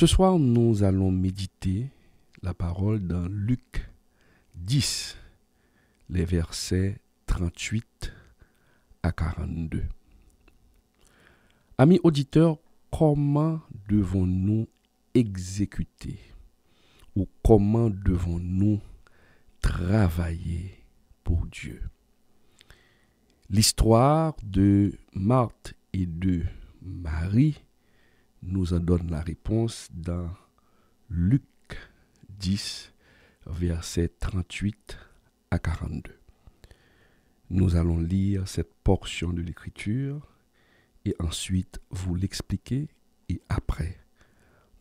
Ce soir, nous allons méditer la parole dans Luc 10, les versets 38 à 42. Amis auditeurs, comment devons-nous exécuter ou comment devons-nous travailler pour Dieu L'histoire de Marthe et de Marie nous en donne la réponse dans Luc 10, versets 38 à 42. Nous allons lire cette portion de l'Écriture et ensuite vous l'expliquer et après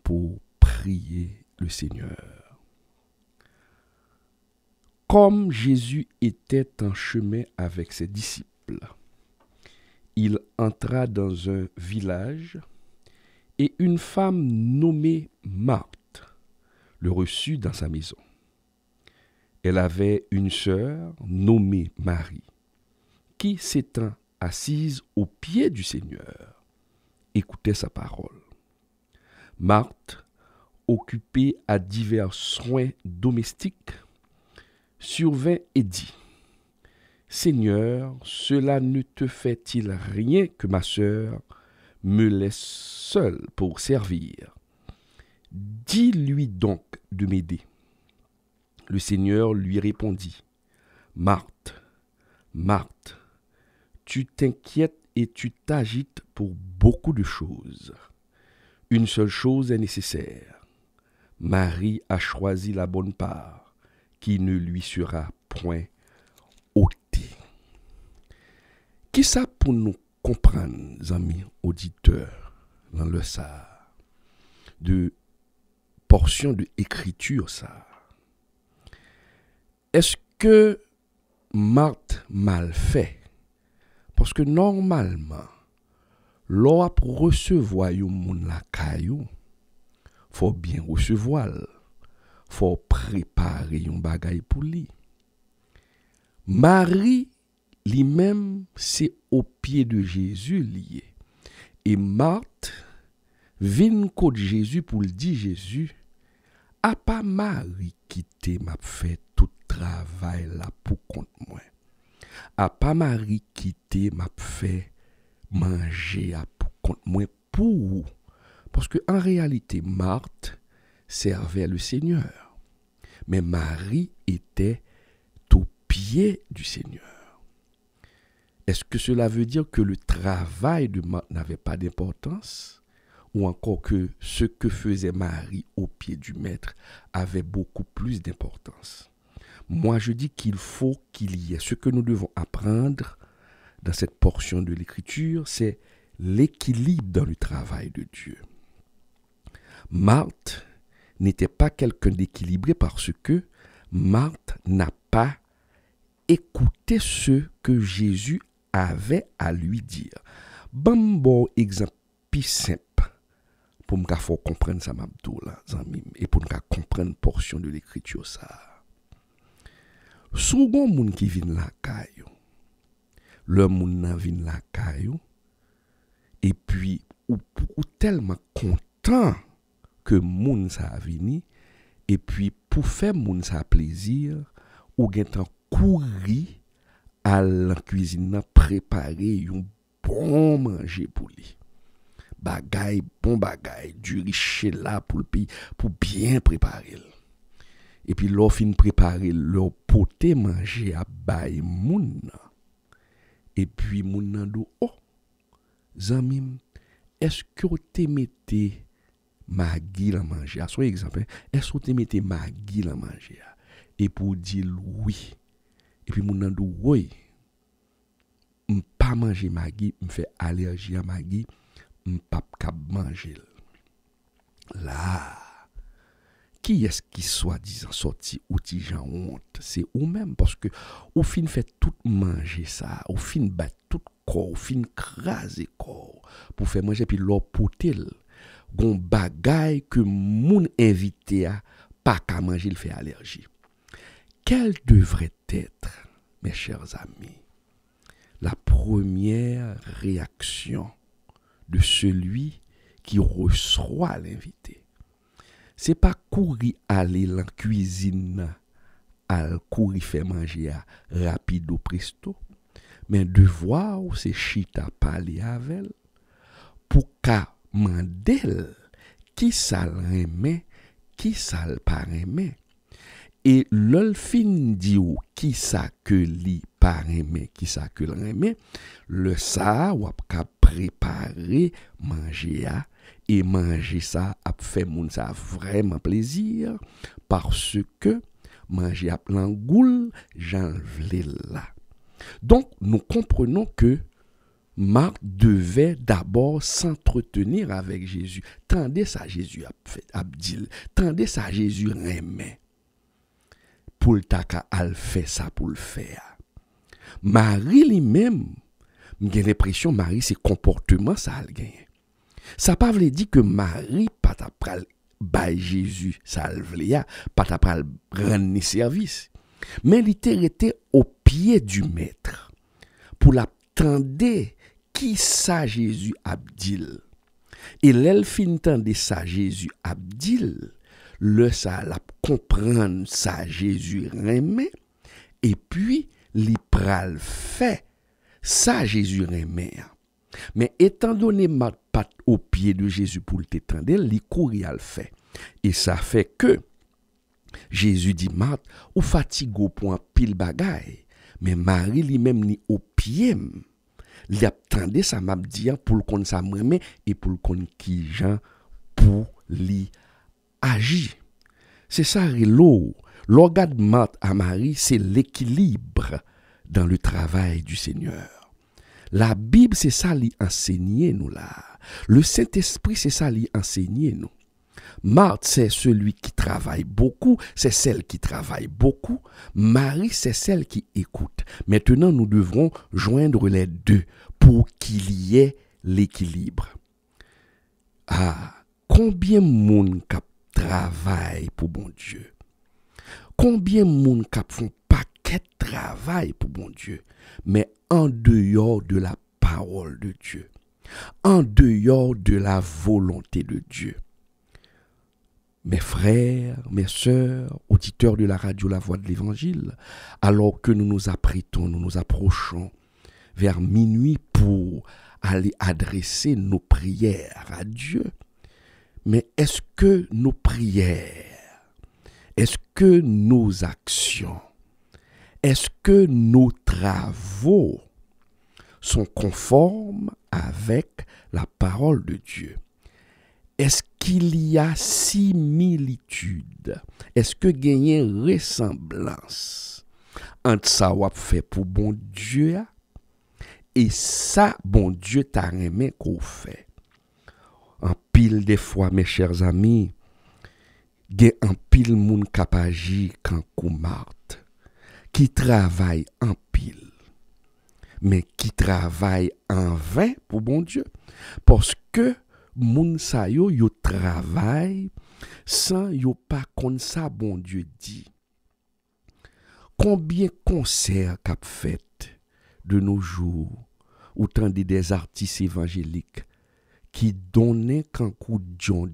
pour prier le Seigneur. Comme Jésus était en chemin avec ses disciples, il entra dans un village et une femme nommée Marthe le reçut dans sa maison. Elle avait une sœur nommée Marie, qui s'étant assise aux pieds du Seigneur, écoutait sa parole. Marthe, occupée à divers soins domestiques, survint et dit, Seigneur, cela ne te fait-il rien que ma sœur me laisse seul pour servir. Dis-lui donc de m'aider. Le Seigneur lui répondit, Marthe, Marthe, tu t'inquiètes et tu t'agites pour beaucoup de choses. Une seule chose est nécessaire. Marie a choisi la bonne part, qui ne lui sera point ôtée. Qui ça pour nous comprendre, amis auditeurs, dans le ça, de portion de écriture ça. Est-ce que Marthe mal fait? Parce que normalement, l'or pour recevoir un monde la caillou, faut bien recevoir, faut préparer un bagage pour lui. Marie lui-même, c'est au pied de Jésus lié. Et Marthe vient côté Jésus pour le dire Jésus, à pas Marie qui m'a fait tout travail là pour compte moi. À pas Marie quitter m'a fait manger à pour compte moi pour Parce que en réalité Marthe servait le Seigneur. Mais Marie était au pied du Seigneur. Est-ce que cela veut dire que le travail de Marthe n'avait pas d'importance ou encore que ce que faisait Marie au pied du maître avait beaucoup plus d'importance Moi, je dis qu'il faut qu'il y ait. Ce que nous devons apprendre dans cette portion de l'écriture, c'est l'équilibre dans le travail de Dieu. Marthe n'était pas quelqu'un d'équilibré parce que Marthe n'a pas écouté ce que Jésus avè a lwi dir. Ban bo ekzampi semp, pou mka fò kompren sa mabdou la, zanmim, e pou mka kompren porsyon de l'ekrit yo sa. Sougon moun ki vin la kayo, lò moun nan vin la kayo, e pi ou pou ou telman kontan ke moun sa avini, e pi pou fè moun sa plezir, ou gen tan kouri, Al la kuisina prepare yon bon manje pou li. Bagay, bon bagay, di riche la pou l pi, pou bien preparel. E pi lo fin preparel, lo pote manje a bay moun nan. E pi moun nan do, oh, zanmim, eske ou te mete ma gila manje a? Soye ekzampen, eske ou te mete ma gila manje a? E pou dil wii, Epi moun nan dou woy, m pa manje magi, m fe alerji a magi, m pap ka manjel. La, ki eski swa di jan soti ou ti jan honte? Se ou menm, poske ou fin fe tout manje sa, ou fin bat tout kor, ou fin kraze kor pou fe manje. Epi lor pote l, goun bagay ke moun evite a, pa ka manjel fe alerji. Quelle devrait être, mes chers amis, la première réaction de celui qui reçoit l'invité C'est pas courir courir la cuisine, al courir faire manger à rapido presto, de voir où c'est chita parler pour pour qu'à mandel qui qui qui qui' pas et l'olfin fin qui ou ki sa ke li pa reme, ki sa ke l reme, le sa wap ka prepare manje a, e manje sa ap fe moun parce que manger ap lan goul jan vle la. Donc nou komprenon que devait d'abord s'entretenir avec Jésus. Tendez ça, Jésus a dit. Tendez ça, Jésus remet. pou l'ta ka al fè sa pou l'fè a. Mari li mèm, m gen depresyon mari se komportèman sa al gen. Sa pa vle di ke mari pat ap pral baye Jésus sa al vle ya, pat ap pral renne servis. Men li tè re tè o pye du mètre, pou l'ap tende ki sa Jésus Abdil. E lèl fin tende sa Jésus Abdil, le sa al ap kompren sa Jezu reme, epi li pral fe sa Jezu reme. Men etan donen mat pat o pie de Jezu pou lte tende, li kou rial fe. E sa fe ke Jezu di mat ou fatigo pou an pil bagay, men mari li menm ni o piem, li ap tende sa map diya pou lkon sa mweme e pou lkon ki jan pou li reme. agit. C'est ça, l'eau. Marthe à Marie, c'est l'équilibre dans le travail du Seigneur. La Bible, c'est ça lui enseigner nous là. Le Saint-Esprit, c'est ça lui enseigner nous. Marthe, c'est celui qui travaille beaucoup, c'est celle qui travaille beaucoup. Marie, c'est celle qui écoute. Maintenant, nous devrons joindre les deux pour qu'il y ait l'équilibre. Ah, combien de monde cap travail pour bon Dieu. Combien de monde cap font pas de travail pour bon Dieu, mais en dehors de la parole de Dieu, en dehors de la volonté de Dieu. Mes frères, mes sœurs, auditeurs de la radio La Voix de l'Évangile, alors que nous nous apprêtons, nous nous approchons vers minuit pour aller adresser nos prières à Dieu, mais est-ce que nos prières, est-ce que nos actions, est-ce que nos travaux sont conformes avec la parole de Dieu Est-ce qu'il y a similitude Est-ce que gagner ressemblance entre ça fait pour bon Dieu et ça bon Dieu t'a aimé qu'on fait An pil de fwa, me chers ami, ge an pil moun kapaji kan kou mart, ki travay an pil, men ki travay an vè, pou bon Diyo, porske moun sayo yo travay, san yo pa kon sa bon Diyo di. Konbyen konser kap fèt de nou jou, ou tan de dezartis evanjelik, qui donnait qu'un coup John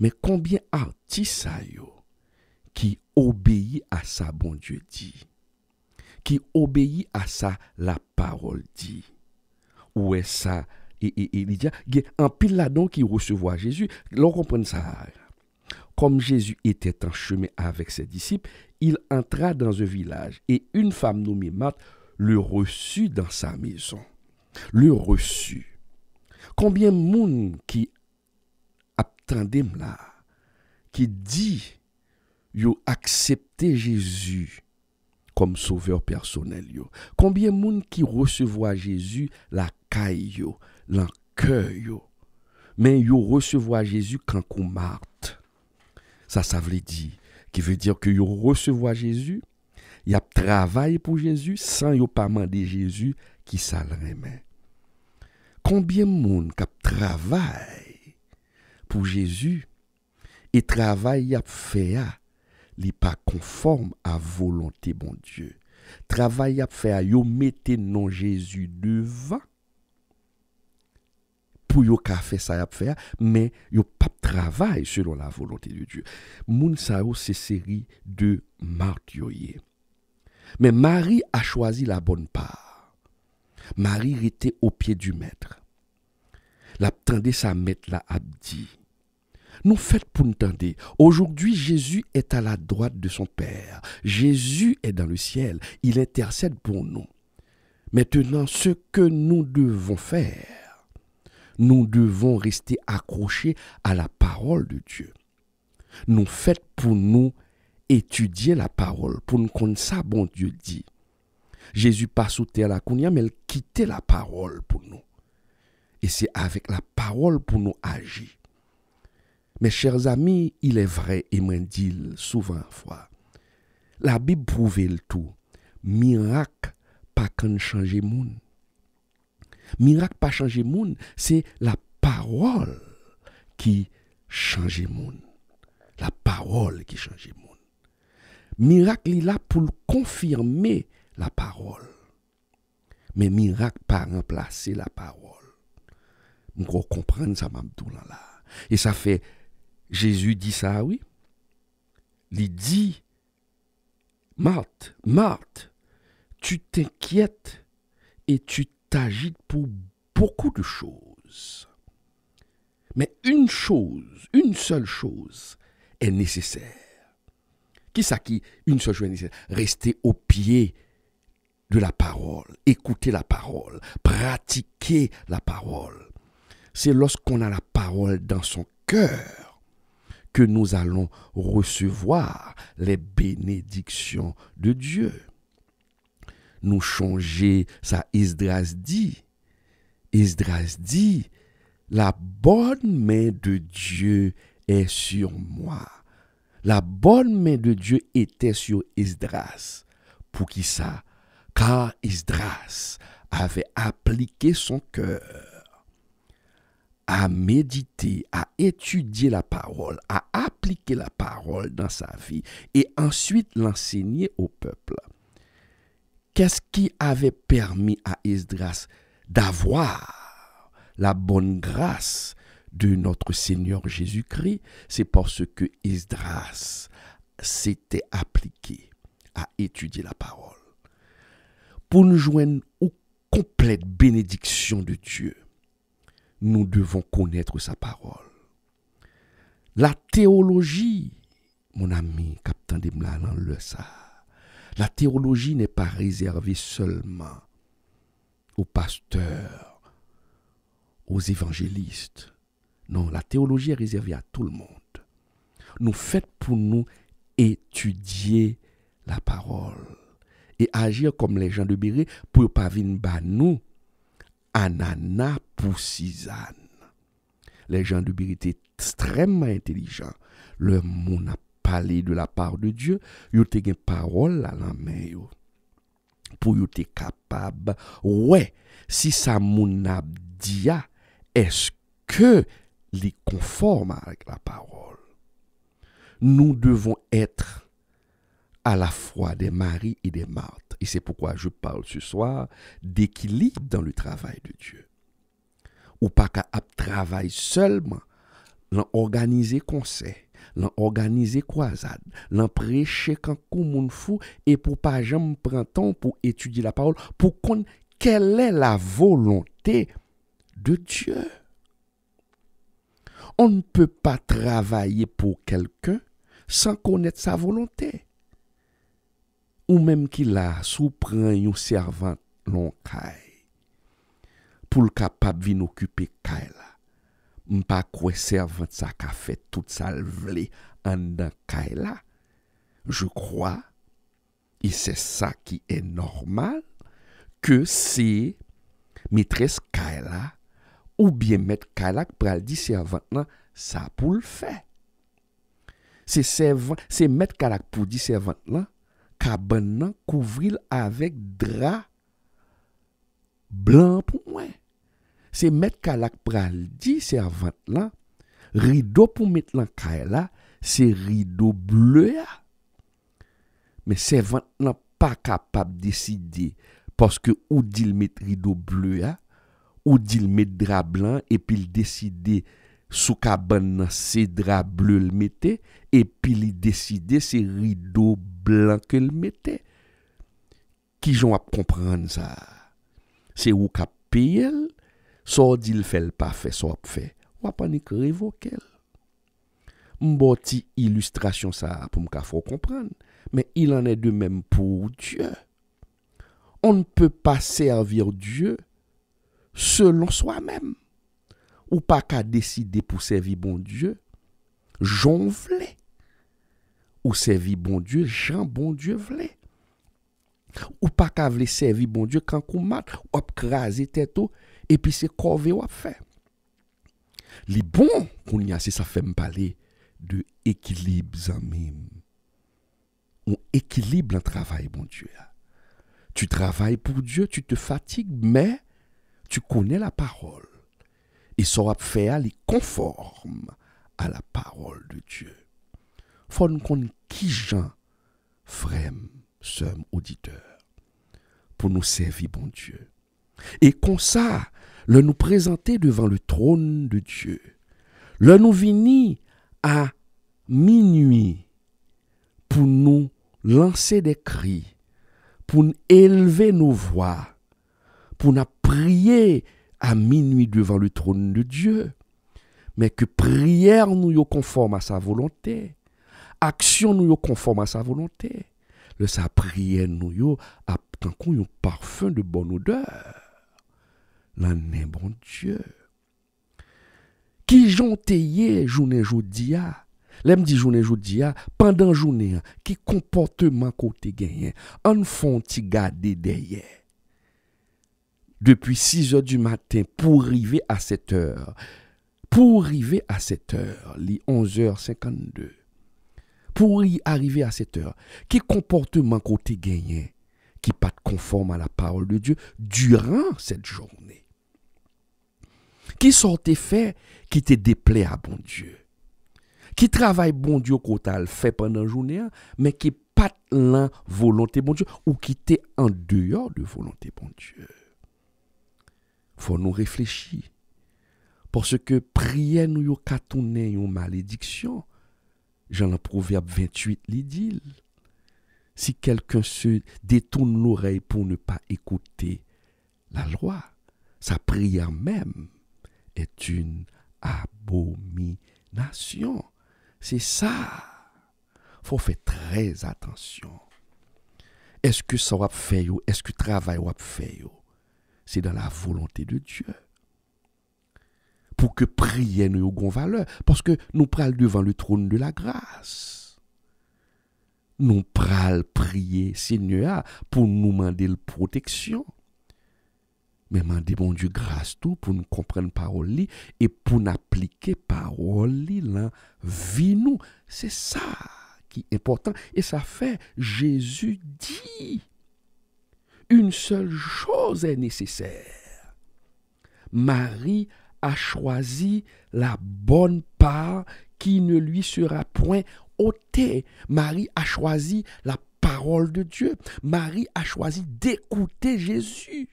Mais combien artistes qui obéit à sa bon Dieu dit, qui obéit à sa la parole dit, où est ça et, il y a un pile là qui recevoir Jésus. L'on comprend ça. Comme Jésus était en chemin avec ses disciples, il entra dans un village et une femme nommée Marthe le reçut dans sa maison. Le reçut. Combien de monde qui attendait là, qui dit, yo accepté Jésus comme sauveur personnel yo. Combien de monde qui recevoir Jésus la caille l'encueil Mais yo recevoir Jésus quand qu'on marte. Ça, ça veut dire, qui veut dire que yo recevoir Jésus, y a travail pour Jésus sans yo pas demander Jésus qui ça le Combien de monde qui travaille pour Jésus et travail a faire n'est pas conforme à volonté bon Dieu. Travail a faire, yo mettez non Jésus devant pour yo ka fait ça a fait mais yo pas travail selon la volonté de Dieu. Moun sa c'est série de martyrs. Mais Marie a choisi la bonne part. Marie était au pied du maître. L'attendait sa maître l'a abdi. Nous faites pour nous tendre. Aujourd'hui, Jésus est à la droite de son Père. Jésus est dans le ciel. Il intercède pour nous. Maintenant, ce que nous devons faire, nous devons rester accrochés à la parole de Dieu. Nous faites pour nous étudier la parole, pour nous connaître ça, bon Dieu dit. Jésus pas sous terre la kounia, mais il quittait la parole pour nous. Et c'est avec la parole pour nous agir. Mes chers amis, il est vrai, et moi dis souvent la Bible prouve le tout. Miracle pas quand changer monde. Miracle pas changer monde, c'est la parole qui change monde. La parole qui change monde. Miracle est là pour confirmer la parole. Mais miracle pas remplacer la parole. Nous comprend ça, là. Et ça fait, Jésus dit ça, oui. Il dit, Marthe, Marthe, tu t'inquiètes et tu t'agites pour beaucoup de choses. Mais une chose, une seule chose est nécessaire. Qui ça qui, une seule chose est nécessaire Rester au pied de la parole, écouter la parole, pratiquer la parole. C'est lorsqu'on a la parole dans son cœur que nous allons recevoir les bénédictions de Dieu. Nous changer, ça isdras dit. Esdras dit, la bonne main de Dieu est sur moi. La bonne main de Dieu était sur Esdras. Pour qui ça? car Isdras avait appliqué son cœur à méditer, à étudier la parole, à appliquer la parole dans sa vie et ensuite l'enseigner au peuple. Qu'est-ce qui avait permis à Esdras d'avoir la bonne grâce de notre Seigneur Jésus-Christ C'est parce que Esdras s'était appliqué à étudier la parole pour nous joindre aux complètes bénédictions de Dieu, nous devons connaître sa parole. La théologie, mon ami, Captain de le La théologie n'est pas réservée seulement aux pasteurs, aux évangélistes. Non, la théologie est réservée à tout le monde. Nous faites pour nous étudier la parole et agir comme les gens de Biré pour pas venir nous anana pour Les gens de Biré étaient extrêmement intelligents. Le monde a parlé de la part de Dieu, ils ont une parole à la main pour être capable. Ouais, si ça mon a dit, est-ce que les conforme avec la parole Nous devons être à la fois des maris et des martes. Et c'est pourquoi je parle ce soir d'équilibre dans le travail de Dieu. Ou pas qu'à travailler seulement, l'organiser conseil, l'organiser croisade, dans prêcher quand monde fou et pour pas jamais prendre temps pour étudier la parole, pour connaître quelle est la volonté de Dieu. On ne peut pas travailler pour quelqu'un sans connaître sa volonté. Ou menm ki la sou pran yon servant loun kaj. Poul kapap vin okupi kaj la. Mpa kwe servant sa ka fet tout sal vle andan kaj la. Je kwa, e se sa ki e normal, ke se metres kaj la, ou bie met kalak pral di servant lan, sa pou l fe. Se met kalak pou di servant lan, Kaban nan kouvril avek dra blan pou mwen. Se met kalak pral di servant lan, rido pou met lan kaela, se rido ble ya. Me servant lan pa kapab deside, poske ou di l met rido ble ya, ou di l met dra blan, epil deside... Sou ka ban nan se dra ble l mette, epi li deside se rido blan ke l mette. Ki joun ap komprende sa? Se ou ka peye l, so di l fel pa fe, so ap fe, wap anik revoke l. Mbo ti ilustrasyon sa, pou mka fo komprende, men il an e de menm pou Diyo. On ne pe pa servir Diyo selon swa menm. Ou pa ka deside pou servi bon Dieu, joun vle. Ou servi bon Dieu, joun bon Dieu vle. Ou pa ka vle servi bon Dieu, kan kou mat, wap kre aze teto, epi se kove wap fe. Li bon koun yase, sa fe mpale, de ekilib zanmim. On ekilib la travay bon Dieu. Tu travay pou Dieu, tu te fatig, men, tu kone la parol. Et sera fait faire, conforme à la parole de Dieu. Faut nous qui gens, sommes auditeurs, pour nous servir, bon Dieu. Et comme ça, le nous présenter devant le trône de Dieu, le nous venir à minuit pour nous lancer des cris, pour nous élever nos voix, pour nous prier a minui devan l'utron de Dieu, men ke prier nou yo konform a sa volonte, aksyon nou yo konform a sa volonte, le sa prier nou yo ap tankou yon parfum de bon odeur, nan nebon Dieu. Ki janteye jounen joudiya, lem di jounen joudiya, pandan jounen, ki komporteman kote genyen, an fon ti gade deye, depuis 6 heures du matin pour arriver à cette heure, Pour arriver à cette heure, les 11h52. Pour y arriver à 7 heure, qui comportement côté gagné qui pas conforme à la parole de Dieu durant cette journée? Qui sortait fait qui te déplaît à bon Dieu? Qui travaille bon Dieu côté fait pendant la journée, mais qui pas la volonté bon Dieu ou qui était en dehors de volonté bon Dieu? faut nous réfléchir. Parce que prier nous katounen une malédiction. Jean le proverbe 28 l'idylle. Si quelqu'un se détourne l'oreille pour ne pas écouter la loi, sa prière même est une abomination. C'est ça. Faut faire très attention. Est-ce que ça va faire Est-ce que travail va faire c'est dans la volonté de Dieu. Pour que prier nous ait valeur. Parce que nous pral devant le trône de la grâce. Nous pral prier, Seigneur, pour nous demander la protection. Mais demander, bon Dieu, grâce tout pour nous comprendre parole et pour nous appliquer parole là, vie nous. C'est ça qui est important. Et ça fait, Jésus dit une seule chose est nécessaire. Marie a choisi la bonne part qui ne lui sera point ôtée. Marie a choisi la parole de Dieu. Marie a choisi d'écouter Jésus.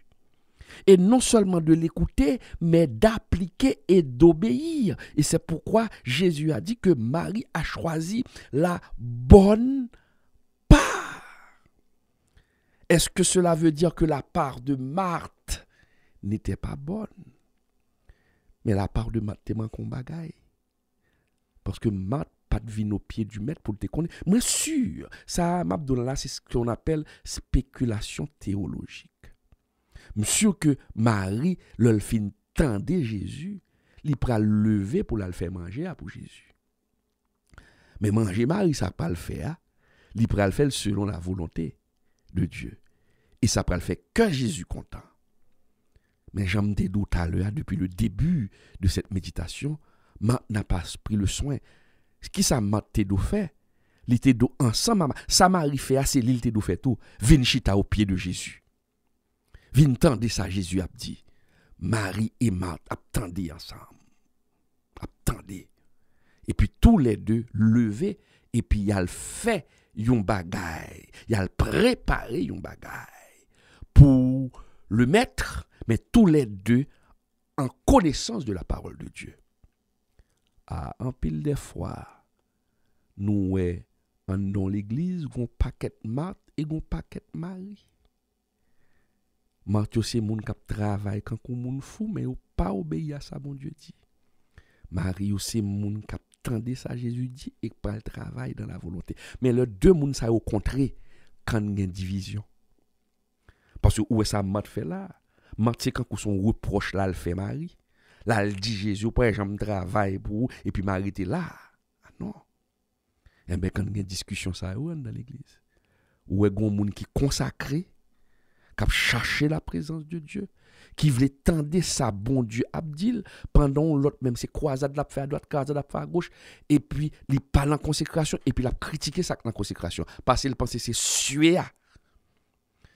Et non seulement de l'écouter, mais d'appliquer et d'obéir. Et c'est pourquoi Jésus a dit que Marie a choisi la bonne est-ce que cela veut dire que la part de Marthe n'était pas bonne Mais la part de Marthe était bagaille. Parce que Marthe pas de au pied du maître pour te connaître. Moi, sûr, ça, là, c'est ce qu'on appelle spéculation théologique. sûr que Marie, l'olfine, tendait Jésus, il prend lever pour la faire manger pour Jésus. Mais manger Marie, ça pas le faire. Il le faire selon la volonté de Dieu. Et ça le fait que Jésus content. Mais j'en me tout à l'heure, hein, depuis le début de cette méditation, n'a pas pris le soin. Ce qui ça m'a fait, l'été fait ensemble, ça m'a fait assez, l'été fait tout, vin au pied de Jésus. Vin tende ça, Jésus a dit. Marie et Marthe attendez ensemble. attendez Et puis tous les deux levés, et puis il a fait yon bagaille. Il a préparé yon bagaille pour le maître, mais tous les deux en connaissance de la parole de Dieu. ah, en pile des fois, nous sommes dans l'église, pas paquet Marthe et gon paquet Marie. Marthe, c'est monde qui travaille quand qu'on est fou, mais pas obéi à ça, mon Dieu dit. Marie, c'est monde qui attendait ça, Jésus dit, et pas le travail dans la volonté. Mais les deux nous ça au contraire, quand il y a une division. Parce que où est-ce que fait là m'a c'est quand son reproche là, elle fait Marie. Là, elle dit Jésus, oh, pour un travail pour vous, et puis Marie était là. Ah non. Eh ben, quand il y a une discussion, ça où dans l'église Où est-ce monde qui consacré, qui a cherché la présence de Dieu, qui voulait tendre sa bon Dieu Abdil, pendant l'autre, même ses croisade la fait à droite, la fait à gauche, et puis il parle en consécration, et puis il a critiqué ça consécration, parce qu'il pensait c'est suéa ah,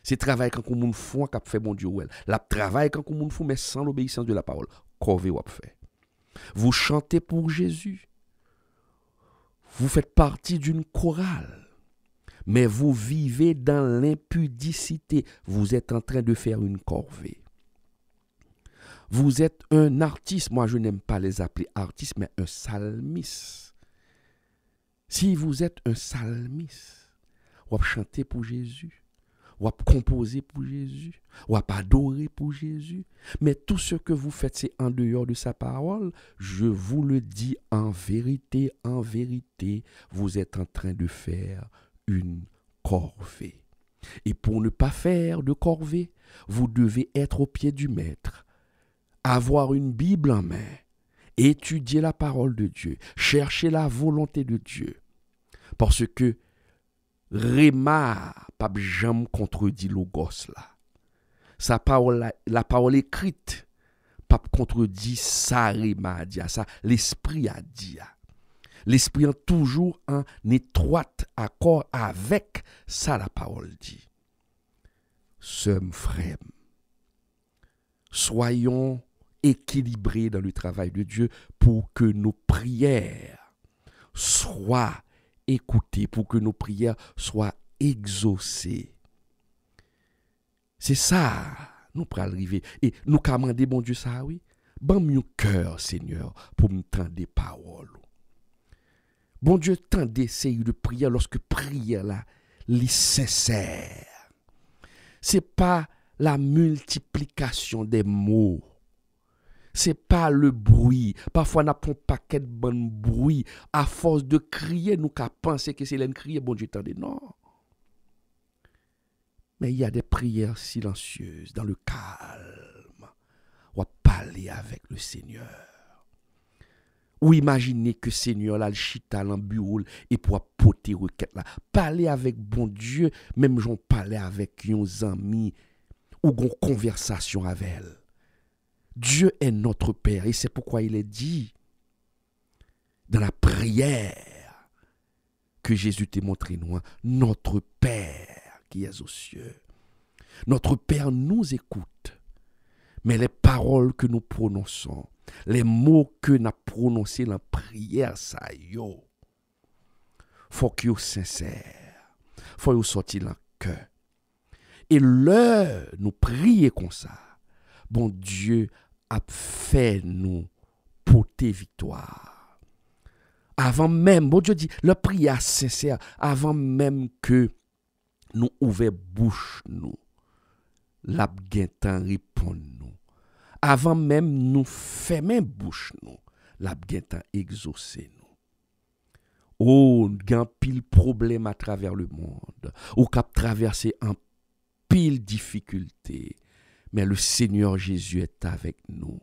c'est travail quand on fou qu'a fait bon Dieu ou La travail quand on fou mais sans l'obéissance de la parole. Corvée ou fait. Vous chantez pour Jésus. Vous faites partie d'une chorale. Mais vous vivez dans l'impudicité. Vous êtes en train de faire une corvée. Vous êtes un artiste. Moi, je n'aime pas les appeler artistes, mais un psalmiste. Si vous êtes un psalmiste, vous chantez pour Jésus ou à composer pour Jésus, ou à adorer pour Jésus. Mais tout ce que vous faites, c'est en dehors de sa parole. Je vous le dis en vérité, en vérité, vous êtes en train de faire une corvée. Et pour ne pas faire de corvée, vous devez être au pied du maître, avoir une Bible en main, étudier la parole de Dieu, chercher la volonté de Dieu. Parce que Réma, pape Jam contredit Logos là. Sa parole, la parole écrite, pape contredit sa Remar ça l'esprit a dit. L'esprit a toujours en étroit accord avec ça la parole dit. Sommes frère, soyons équilibrés dans le travail de Dieu pour que nos prières soient Écoutez pour que nos prières soient exaucées. C'est ça, nous pour arriver. Et nous commander, bon Dieu, ça, oui. Ban mon cœur, Seigneur, pour me tendre des paroles. Bon Dieu, tant d'essais de prière lorsque prière là, les Ce C'est pas la multiplication des mots c'est pas le bruit. Parfois, on a pas paquet de bon bruit. À force de crier, nous pensons que c'est l'un crier, bon Dieu dis Non. Mais il y a des prières silencieuses, dans le calme. On va parler avec le Seigneur. Ou imaginez que Seigneur, là, le chita, bureau, et pour poter requête là. Parler avec bon Dieu, même j'en parlais avec un amis, ou une conversation avec elle. Dieu est notre Père et c'est pourquoi il est dit dans la prière que Jésus t'a montré, nous, hein, notre Père qui est aux cieux. Notre Père nous écoute, mais les paroles que nous prononçons, les mots que nous prononcé dans la prière, ça yo, faut qu'ils soient sincères, faut qu'ils sortent dans le cœur. Et l'heure, nous prier comme ça, bon Dieu ap fè nou pote vitoar. Avant mèm, bo Djo di, le pri a sè sè, avant mèm ke nou ouve bouche nou, lap gen tan ripon nou. Avant mèm nou fè mèm bouche nou, lap gen tan egzose nou. Ou gen pil problem a traver le moun, ou kap traverse an pil difikultè, mais le Seigneur Jésus est avec nous.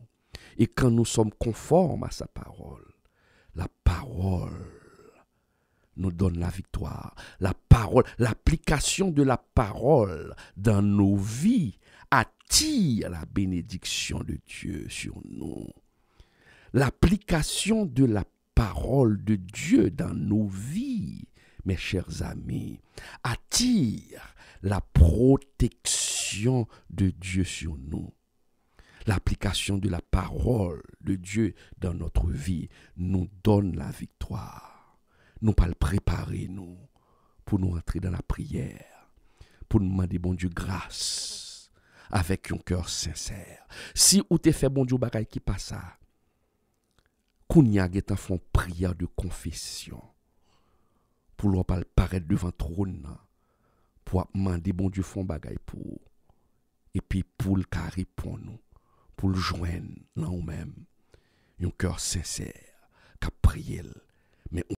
Et quand nous sommes conformes à sa parole, la parole nous donne la victoire. La parole, l'application de la parole dans nos vies attire la bénédiction de Dieu sur nous. L'application de la parole de Dieu dans nos vies, mes chers amis, attire la protection de Dieu sur nous, l'application de la parole de Dieu dans notre vie nous donne la victoire. Nous pas le préparer, nous, pour nous entrer dans la prière, pour nous demander, bon Dieu, grâce avec un cœur sincère. Si ou t'es fait, bon Dieu, bagaille qui passe ça, est y a prière de confession pour le paraître devant trône pour demander bon Dieu font bagaille pour Epi pou l ka ripon nou, pou l jwen nan ou men, yon kèr sè sè, ka priel, men ou men.